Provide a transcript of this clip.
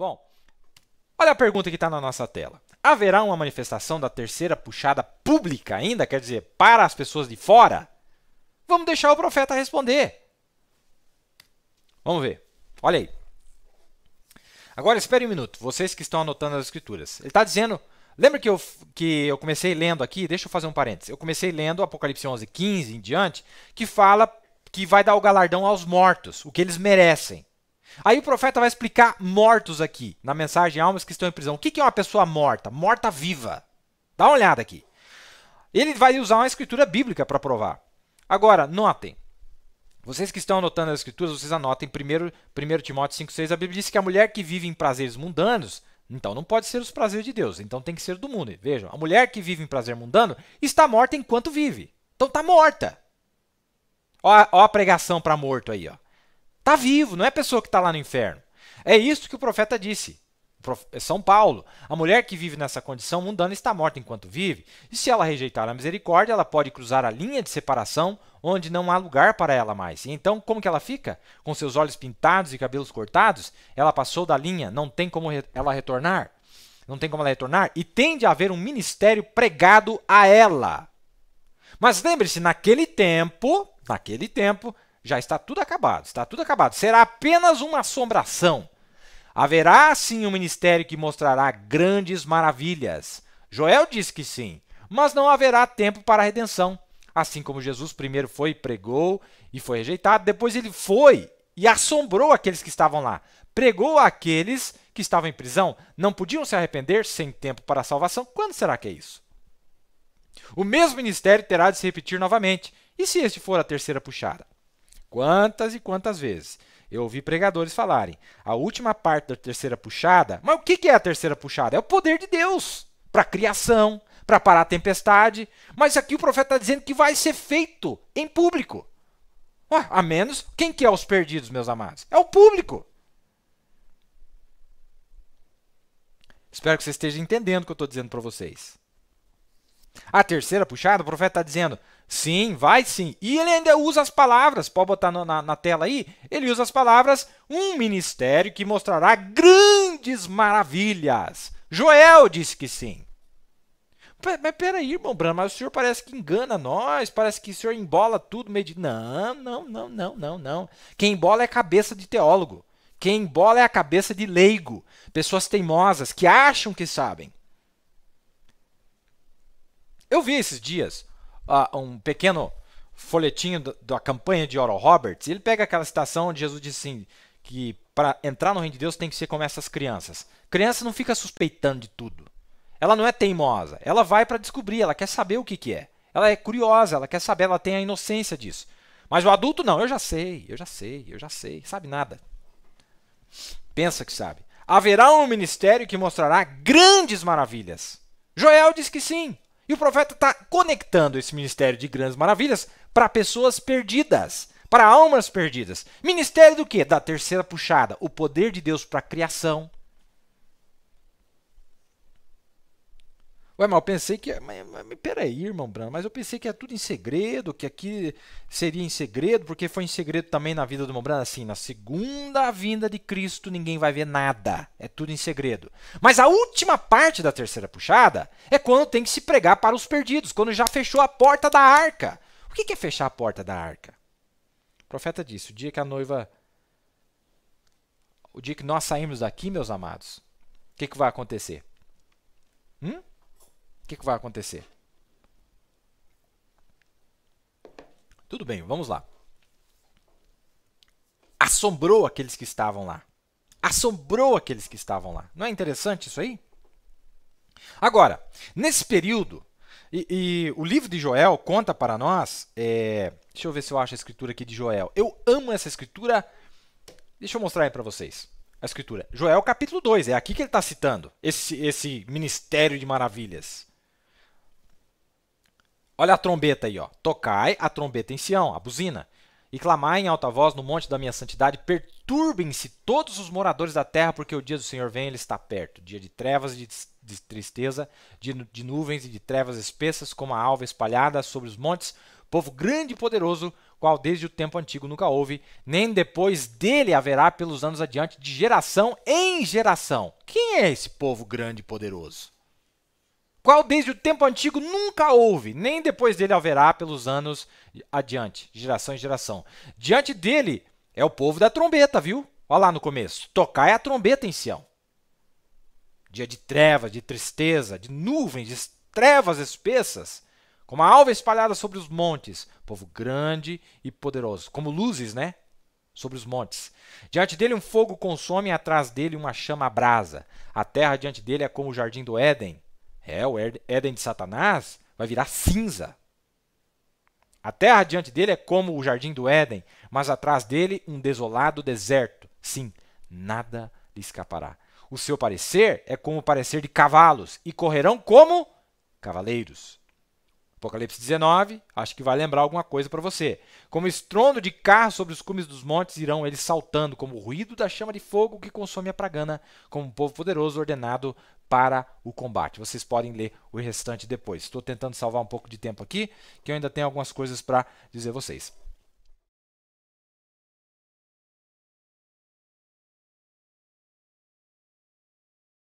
Bom, olha a pergunta que está na nossa tela. Haverá uma manifestação da terceira puxada pública ainda, quer dizer, para as pessoas de fora? Vamos deixar o profeta responder. Vamos ver. Olha aí. Agora espere um minuto, vocês que estão anotando as escrituras. Ele está dizendo, lembra que eu, que eu comecei lendo aqui, deixa eu fazer um parênteses. Eu comecei lendo Apocalipse 11, 15 em diante, que fala que vai dar o galardão aos mortos, o que eles merecem. Aí o profeta vai explicar mortos aqui, na mensagem Almas que estão em prisão. O que é uma pessoa morta? Morta viva. Dá uma olhada aqui. Ele vai usar uma escritura bíblica para provar. Agora, notem. Vocês que estão anotando as escrituras, vocês anotem primeiro 1 Timóteo 5,6, a Bíblia diz que a mulher que vive em prazeres mundanos, então não pode ser os prazeres de Deus, então tem que ser do mundo. Vejam, a mulher que vive em prazer mundano está morta enquanto vive. Então está morta. Ó, ó a pregação para morto aí, ó. Está vivo, não é a pessoa que está lá no inferno. É isso que o profeta disse. É São Paulo, a mulher que vive nessa condição mundana está morta enquanto vive, e se ela rejeitar a misericórdia, ela pode cruzar a linha de separação, onde não há lugar para ela mais. E então, como que ela fica? Com seus olhos pintados e cabelos cortados, ela passou da linha, não tem como ela retornar. Não tem como ela retornar, e tem de haver um ministério pregado a ela. Mas lembre-se, naquele tempo, naquele tempo, já está tudo acabado, está tudo acabado. Será apenas uma assombração. Haverá sim um ministério que mostrará grandes maravilhas. Joel diz que sim, mas não haverá tempo para a redenção. Assim como Jesus primeiro foi, pregou e foi rejeitado, depois ele foi e assombrou aqueles que estavam lá. Pregou aqueles que estavam em prisão, não podiam se arrepender sem tempo para a salvação. Quando será que é isso? O mesmo ministério terá de se repetir novamente. E se este for a terceira puxada? Quantas e quantas vezes? Eu ouvi pregadores falarem. A última parte da terceira puxada. Mas o que é a terceira puxada? É o poder de Deus para a criação, para parar a tempestade. Mas aqui o profeta está dizendo que vai ser feito em público. Ué, ah, a menos, quem que é os perdidos, meus amados? É o público. Espero que você esteja entendendo o que eu estou dizendo para vocês. A terceira puxada, o profeta está dizendo: sim, vai sim. E ele ainda usa as palavras, pode botar no, na, na tela aí, ele usa as palavras: um ministério que mostrará grandes maravilhas. Joel disse que sim. Mas peraí, irmão Brano, mas o senhor parece que engana nós, parece que o senhor embola tudo meio de. Não, não, não, não, não, não. Quem embola é a cabeça de teólogo. Quem embola é a cabeça de leigo. Pessoas teimosas que acham que sabem. Eu vi esses dias uh, um pequeno folhetinho da campanha de Oral Roberts, e ele pega aquela citação onde Jesus disse assim, que para entrar no reino de Deus tem que ser como essas crianças. Criança não fica suspeitando de tudo. Ela não é teimosa, ela vai para descobrir, ela quer saber o que, que é. Ela é curiosa, ela quer saber, ela tem a inocência disso. Mas o adulto não, eu já sei, eu já sei, eu já sei, sabe nada. Pensa que sabe. Haverá um ministério que mostrará grandes maravilhas. Joel diz que sim. E o profeta está conectando esse ministério de grandes maravilhas para pessoas perdidas, para almas perdidas. Ministério do quê? Da terceira puxada, o poder de Deus para a criação, Ué, mas eu pensei que. É, mas, mas, peraí, irmão Brando, mas eu pensei que é tudo em segredo, que aqui seria em segredo, porque foi em segredo também na vida do irmão Brando. Assim, na segunda vinda de Cristo ninguém vai ver nada. É tudo em segredo. Mas a última parte da terceira puxada é quando tem que se pregar para os perdidos, quando já fechou a porta da arca. O que é fechar a porta da arca? O profeta disse: o dia que a noiva. O dia que nós sairmos daqui, meus amados, o que, que vai acontecer? Hum? que, que vai acontecer? Tudo bem, vamos lá. Assombrou aqueles que estavam lá. Assombrou aqueles que estavam lá. Não é interessante isso aí? Agora, nesse período, e, e, o livro de Joel conta para nós. É, deixa eu ver se eu acho a escritura aqui de Joel. Eu amo essa escritura. Deixa eu mostrar aí para vocês. A escritura. Joel capítulo 2. É aqui que ele está citando esse, esse ministério de maravilhas. Olha a trombeta aí, ó. Tocai a trombeta em Sião, a buzina, e clamai em alta voz no monte da minha santidade, perturbem-se todos os moradores da terra, porque o dia do Senhor vem, ele está perto. Dia de trevas e de, de tristeza, de, de nuvens e de trevas espessas, como a alva espalhada sobre os montes, povo grande e poderoso, qual desde o tempo antigo nunca houve, nem depois dele haverá pelos anos adiante, de geração em geração. Quem é esse povo grande e poderoso? qual desde o tempo antigo nunca houve, nem depois dele haverá pelos anos adiante, geração em geração. Diante dele é o povo da trombeta, viu? Olha lá no começo. Tocar é a trombeta em Sião. Dia de trevas, de tristeza, de nuvens, de trevas espessas, como a alva espalhada sobre os montes. Povo grande e poderoso, como luzes, né? sobre os montes. Diante dele um fogo consome, atrás dele uma chama abrasa. A terra diante dele é como o jardim do Éden, é, o Éden de Satanás vai virar cinza. A terra diante dele é como o jardim do Éden, mas atrás dele um desolado deserto. Sim, nada lhe escapará. O seu parecer é como o parecer de cavalos, e correrão como cavaleiros. Apocalipse 19, acho que vai lembrar alguma coisa para você. Como estrondo de carro sobre os cumes dos montes irão eles saltando, como o ruído da chama de fogo que consome a pragana, como um povo poderoso ordenado para o combate. Vocês podem ler o restante depois. Estou tentando salvar um pouco de tempo aqui, que eu ainda tenho algumas coisas para dizer a vocês.